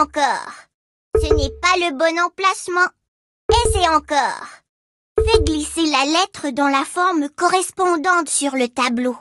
encore. Ce n'est pas le bon emplacement. Essayez encore. Fais glisser la lettre dans la forme correspondante sur le tableau.